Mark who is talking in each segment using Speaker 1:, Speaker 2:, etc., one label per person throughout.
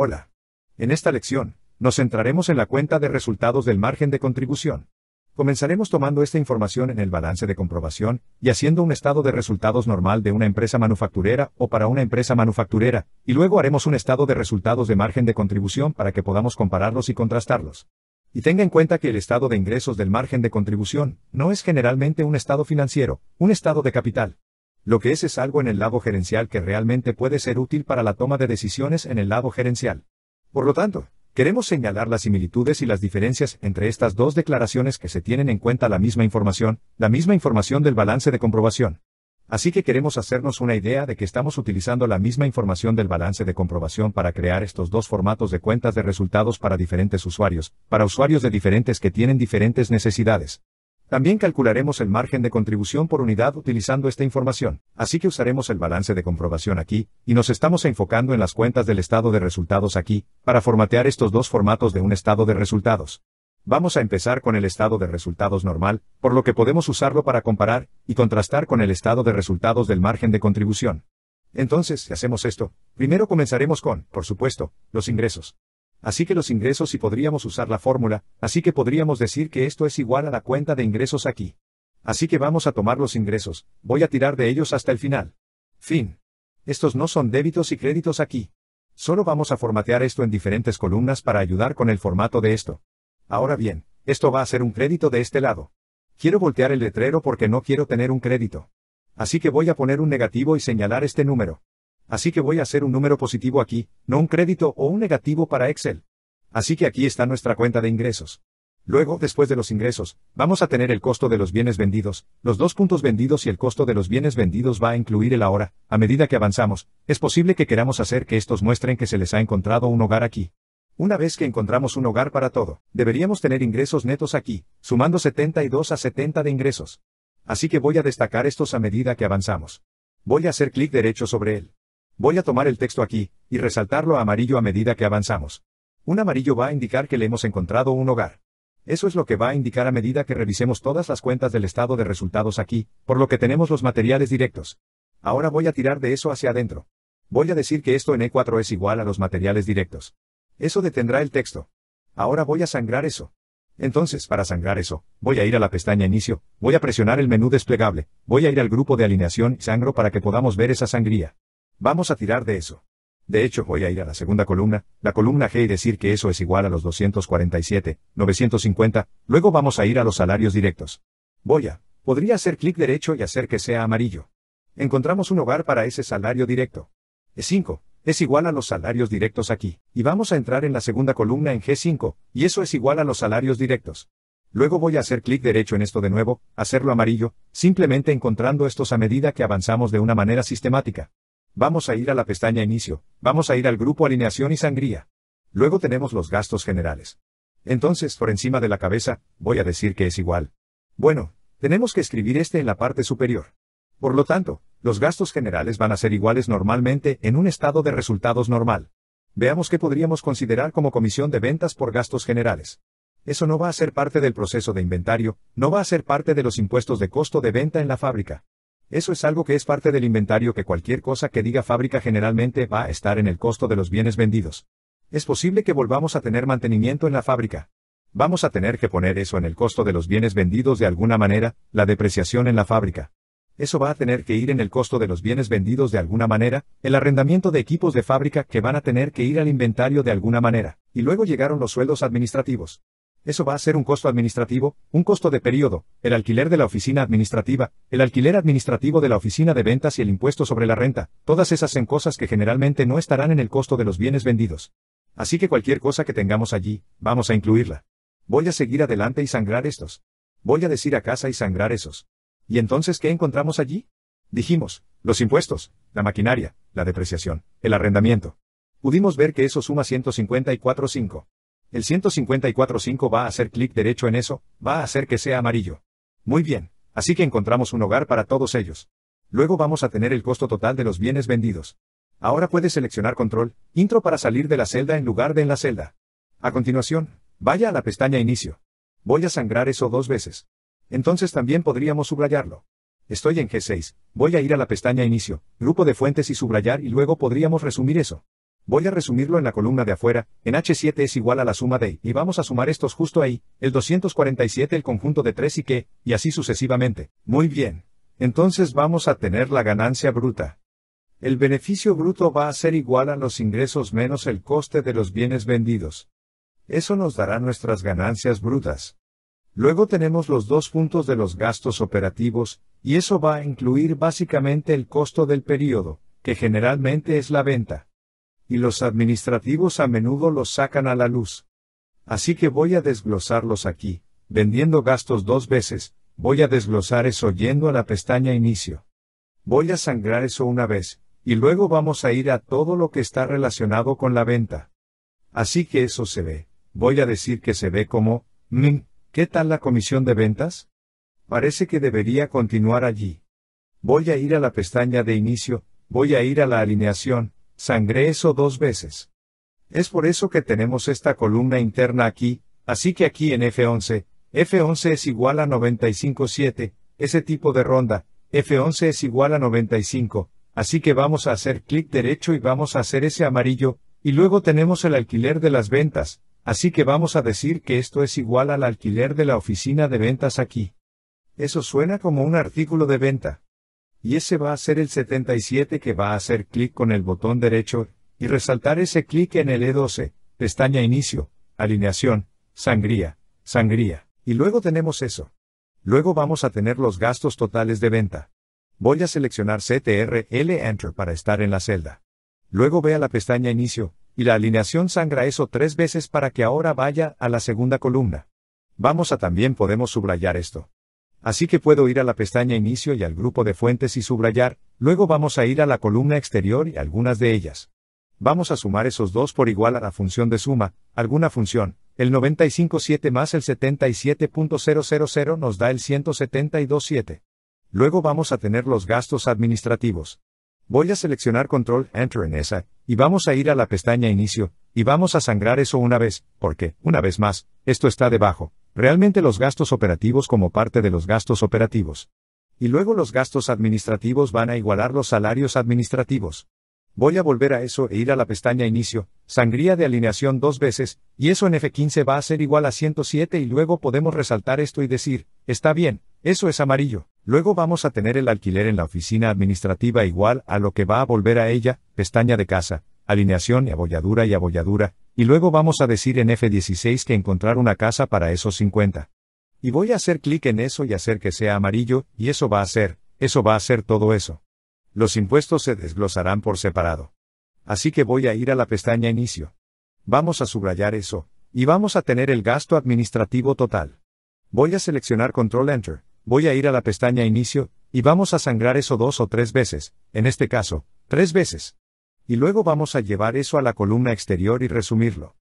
Speaker 1: Hola. En esta lección, nos centraremos en la cuenta de resultados del margen de contribución. Comenzaremos tomando esta información en el balance de comprobación y haciendo un estado de resultados normal de una empresa manufacturera o para una empresa manufacturera, y luego haremos un estado de resultados de margen de contribución para que podamos compararlos y contrastarlos. Y tenga en cuenta que el estado de ingresos del margen de contribución no es generalmente un estado financiero, un estado de capital. Lo que es es algo en el lado gerencial que realmente puede ser útil para la toma de decisiones en el lado gerencial. Por lo tanto, queremos señalar las similitudes y las diferencias entre estas dos declaraciones que se tienen en cuenta la misma información, la misma información del balance de comprobación. Así que queremos hacernos una idea de que estamos utilizando la misma información del balance de comprobación para crear estos dos formatos de cuentas de resultados para diferentes usuarios, para usuarios de diferentes que tienen diferentes necesidades. También calcularemos el margen de contribución por unidad utilizando esta información, así que usaremos el balance de comprobación aquí, y nos estamos enfocando en las cuentas del estado de resultados aquí, para formatear estos dos formatos de un estado de resultados. Vamos a empezar con el estado de resultados normal, por lo que podemos usarlo para comparar y contrastar con el estado de resultados del margen de contribución. Entonces, si hacemos esto, primero comenzaremos con, por supuesto, los ingresos. Así que los ingresos y podríamos usar la fórmula, así que podríamos decir que esto es igual a la cuenta de ingresos aquí. Así que vamos a tomar los ingresos, voy a tirar de ellos hasta el final. Fin. Estos no son débitos y créditos aquí. Solo vamos a formatear esto en diferentes columnas para ayudar con el formato de esto. Ahora bien, esto va a ser un crédito de este lado. Quiero voltear el letrero porque no quiero tener un crédito. Así que voy a poner un negativo y señalar este número. Así que voy a hacer un número positivo aquí, no un crédito o un negativo para Excel. Así que aquí está nuestra cuenta de ingresos. Luego, después de los ingresos, vamos a tener el costo de los bienes vendidos, los dos puntos vendidos y el costo de los bienes vendidos va a incluir el ahora. A medida que avanzamos, es posible que queramos hacer que estos muestren que se les ha encontrado un hogar aquí. Una vez que encontramos un hogar para todo, deberíamos tener ingresos netos aquí, sumando 72 a 70 de ingresos. Así que voy a destacar estos a medida que avanzamos. Voy a hacer clic derecho sobre él. Voy a tomar el texto aquí, y resaltarlo a amarillo a medida que avanzamos. Un amarillo va a indicar que le hemos encontrado un hogar. Eso es lo que va a indicar a medida que revisemos todas las cuentas del estado de resultados aquí, por lo que tenemos los materiales directos. Ahora voy a tirar de eso hacia adentro. Voy a decir que esto en E4 es igual a los materiales directos. Eso detendrá el texto. Ahora voy a sangrar eso. Entonces, para sangrar eso, voy a ir a la pestaña Inicio, voy a presionar el menú desplegable, voy a ir al grupo de alineación y sangro para que podamos ver esa sangría. Vamos a tirar de eso. De hecho, voy a ir a la segunda columna, la columna G y decir que eso es igual a los 247, 950, luego vamos a ir a los salarios directos. Voy a, podría hacer clic derecho y hacer que sea amarillo. Encontramos un hogar para ese salario directo. E5, es igual a los salarios directos aquí, y vamos a entrar en la segunda columna en G5, y eso es igual a los salarios directos. Luego voy a hacer clic derecho en esto de nuevo, hacerlo amarillo, simplemente encontrando estos a medida que avanzamos de una manera sistemática. Vamos a ir a la pestaña Inicio, vamos a ir al grupo Alineación y Sangría. Luego tenemos los gastos generales. Entonces, por encima de la cabeza, voy a decir que es igual. Bueno, tenemos que escribir este en la parte superior. Por lo tanto, los gastos generales van a ser iguales normalmente en un estado de resultados normal. Veamos qué podríamos considerar como comisión de ventas por gastos generales. Eso no va a ser parte del proceso de inventario, no va a ser parte de los impuestos de costo de venta en la fábrica. Eso es algo que es parte del inventario que cualquier cosa que diga fábrica generalmente va a estar en el costo de los bienes vendidos. Es posible que volvamos a tener mantenimiento en la fábrica. Vamos a tener que poner eso en el costo de los bienes vendidos de alguna manera, la depreciación en la fábrica. Eso va a tener que ir en el costo de los bienes vendidos de alguna manera, el arrendamiento de equipos de fábrica que van a tener que ir al inventario de alguna manera, y luego llegaron los sueldos administrativos eso va a ser un costo administrativo, un costo de periodo, el alquiler de la oficina administrativa, el alquiler administrativo de la oficina de ventas y el impuesto sobre la renta, todas esas son cosas que generalmente no estarán en el costo de los bienes vendidos. Así que cualquier cosa que tengamos allí, vamos a incluirla. Voy a seguir adelante y sangrar estos. Voy a decir a casa y sangrar esos. ¿Y entonces qué encontramos allí? Dijimos, los impuestos, la maquinaria, la depreciación, el arrendamiento. Pudimos ver que eso suma 154.5. El 154.5 va a hacer clic derecho en eso, va a hacer que sea amarillo. Muy bien, así que encontramos un hogar para todos ellos. Luego vamos a tener el costo total de los bienes vendidos. Ahora puedes seleccionar control, intro para salir de la celda en lugar de en la celda. A continuación, vaya a la pestaña inicio. Voy a sangrar eso dos veces. Entonces también podríamos subrayarlo. Estoy en G6, voy a ir a la pestaña inicio, grupo de fuentes y subrayar y luego podríamos resumir eso. Voy a resumirlo en la columna de afuera, en H7 es igual a la suma de, y vamos a sumar estos justo ahí, el 247 el conjunto de 3 y que, y así sucesivamente. Muy bien. Entonces vamos a tener la ganancia bruta. El beneficio bruto va a ser igual a los ingresos menos el coste de los bienes vendidos. Eso nos dará nuestras ganancias brutas. Luego tenemos los dos puntos de los gastos operativos, y eso va a incluir básicamente el costo del periodo, que generalmente es la venta y los administrativos a menudo los sacan a la luz. Así que voy a desglosarlos aquí, vendiendo gastos dos veces, voy a desglosar eso yendo a la pestaña inicio. Voy a sangrar eso una vez, y luego vamos a ir a todo lo que está relacionado con la venta. Así que eso se ve, voy a decir que se ve como, mmm, ¿qué tal la comisión de ventas? Parece que debería continuar allí. Voy a ir a la pestaña de inicio, voy a ir a la alineación, sangré eso dos veces. Es por eso que tenemos esta columna interna aquí, así que aquí en F11, F11 es igual a 95.7, ese tipo de ronda, F11 es igual a 95, así que vamos a hacer clic derecho y vamos a hacer ese amarillo, y luego tenemos el alquiler de las ventas, así que vamos a decir que esto es igual al alquiler de la oficina de ventas aquí. Eso suena como un artículo de venta y ese va a ser el 77 que va a hacer clic con el botón derecho, y resaltar ese clic en el E12, pestaña Inicio, Alineación, Sangría, Sangría, y luego tenemos eso. Luego vamos a tener los gastos totales de venta. Voy a seleccionar CTRL Enter para estar en la celda. Luego ve a la pestaña Inicio, y la alineación sangra eso tres veces para que ahora vaya a la segunda columna. Vamos a también podemos subrayar esto. Así que puedo ir a la pestaña Inicio y al grupo de fuentes y subrayar, luego vamos a ir a la columna exterior y algunas de ellas. Vamos a sumar esos dos por igual a la función de suma, alguna función, el 957 más el 77.000 nos da el 172.7. Luego vamos a tener los gastos administrativos. Voy a seleccionar Control Enter en esa, y vamos a ir a la pestaña Inicio, y vamos a sangrar eso una vez, porque, una vez más, esto está debajo. Realmente los gastos operativos como parte de los gastos operativos. Y luego los gastos administrativos van a igualar los salarios administrativos. Voy a volver a eso e ir a la pestaña Inicio, sangría de alineación dos veces, y eso en F15 va a ser igual a 107 y luego podemos resaltar esto y decir, está bien, eso es amarillo. Luego vamos a tener el alquiler en la oficina administrativa igual a lo que va a volver a ella, pestaña de casa, alineación y abolladura y abolladura, y luego vamos a decir en F16 que encontrar una casa para esos 50. Y voy a hacer clic en eso y hacer que sea amarillo, y eso va a ser, eso va a ser todo eso. Los impuestos se desglosarán por separado. Así que voy a ir a la pestaña Inicio. Vamos a subrayar eso, y vamos a tener el gasto administrativo total. Voy a seleccionar Control Enter, voy a ir a la pestaña Inicio, y vamos a sangrar eso dos o tres veces, en este caso, tres veces y luego vamos a llevar eso a la columna exterior y resumirlo.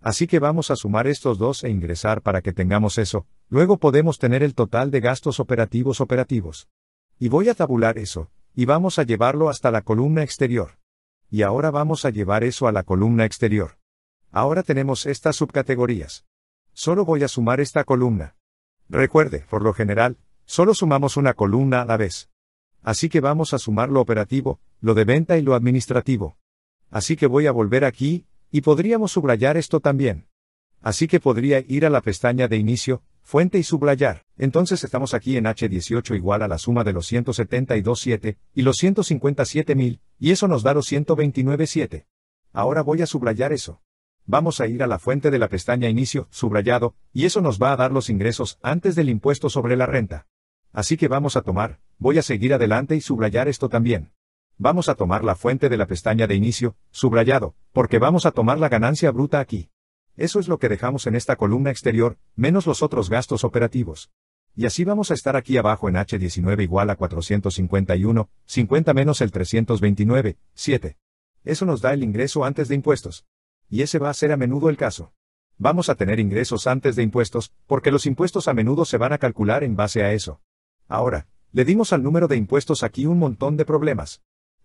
Speaker 1: Así que vamos a sumar estos dos e ingresar para que tengamos eso, luego podemos tener el total de gastos operativos operativos. Y voy a tabular eso, y vamos a llevarlo hasta la columna exterior. Y ahora vamos a llevar eso a la columna exterior. Ahora tenemos estas subcategorías. Solo voy a sumar esta columna. Recuerde, por lo general, solo sumamos una columna a la vez. Así que vamos a sumar lo operativo, lo de venta y lo administrativo. Así que voy a volver aquí, y podríamos subrayar esto también. Así que podría ir a la pestaña de inicio, fuente y subrayar. Entonces estamos aquí en H18 igual a la suma de los 172.7 y los 157.000, y eso nos da los 129.7. Ahora voy a subrayar eso. Vamos a ir a la fuente de la pestaña inicio, subrayado, y eso nos va a dar los ingresos antes del impuesto sobre la renta. Así que vamos a tomar, voy a seguir adelante y subrayar esto también vamos a tomar la fuente de la pestaña de inicio, subrayado, porque vamos a tomar la ganancia bruta aquí. Eso es lo que dejamos en esta columna exterior, menos los otros gastos operativos. Y así vamos a estar aquí abajo en H19 igual a 451, 50 menos el 329, 7. Eso nos da el ingreso antes de impuestos. Y ese va a ser a menudo el caso. Vamos a tener ingresos antes de impuestos, porque los impuestos a menudo se van a calcular en base a eso. Ahora, le dimos al número de impuestos aquí un montón de problemas.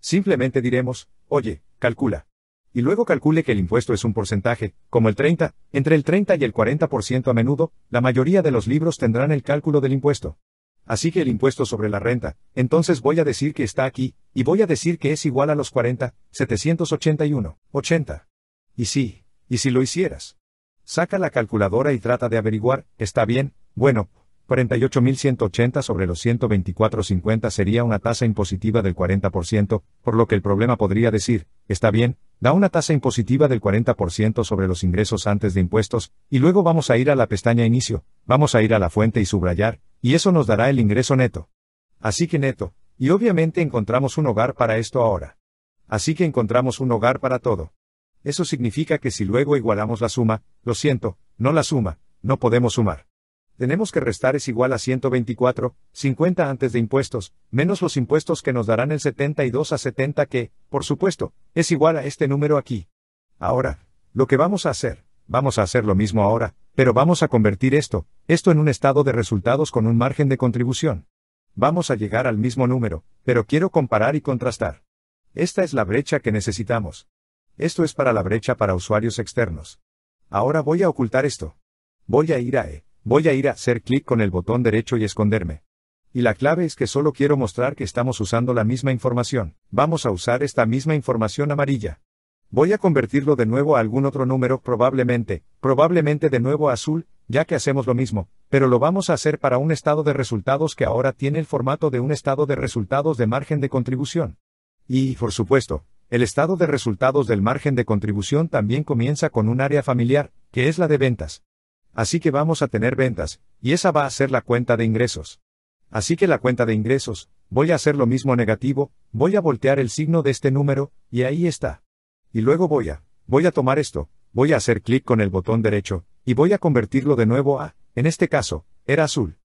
Speaker 1: Simplemente diremos, oye, calcula. Y luego calcule que el impuesto es un porcentaje, como el 30, entre el 30 y el 40% a menudo, la mayoría de los libros tendrán el cálculo del impuesto. Así que el impuesto sobre la renta, entonces voy a decir que está aquí, y voy a decir que es igual a los 40, 781, 80. Y sí, y si lo hicieras. Saca la calculadora y trata de averiguar, está bien, bueno, 48.180 sobre los 124.50 sería una tasa impositiva del 40%, por lo que el problema podría decir, está bien, da una tasa impositiva del 40% sobre los ingresos antes de impuestos, y luego vamos a ir a la pestaña Inicio, vamos a ir a la fuente y subrayar, y eso nos dará el ingreso neto. Así que neto, y obviamente encontramos un hogar para esto ahora. Así que encontramos un hogar para todo. Eso significa que si luego igualamos la suma, lo siento, no la suma, no podemos sumar tenemos que restar es igual a 124, 50 antes de impuestos, menos los impuestos que nos darán el 72 a 70 que, por supuesto, es igual a este número aquí. Ahora, lo que vamos a hacer, vamos a hacer lo mismo ahora, pero vamos a convertir esto, esto en un estado de resultados con un margen de contribución. Vamos a llegar al mismo número, pero quiero comparar y contrastar. Esta es la brecha que necesitamos. Esto es para la brecha para usuarios externos. Ahora voy a ocultar esto. Voy a ir a E. Voy a ir a hacer clic con el botón derecho y esconderme. Y la clave es que solo quiero mostrar que estamos usando la misma información. Vamos a usar esta misma información amarilla. Voy a convertirlo de nuevo a algún otro número, probablemente, probablemente de nuevo a azul, ya que hacemos lo mismo, pero lo vamos a hacer para un estado de resultados que ahora tiene el formato de un estado de resultados de margen de contribución. Y, por supuesto, el estado de resultados del margen de contribución también comienza con un área familiar, que es la de ventas. Así que vamos a tener ventas, y esa va a ser la cuenta de ingresos. Así que la cuenta de ingresos, voy a hacer lo mismo negativo, voy a voltear el signo de este número, y ahí está. Y luego voy a, voy a tomar esto, voy a hacer clic con el botón derecho, y voy a convertirlo de nuevo a, en este caso, era azul.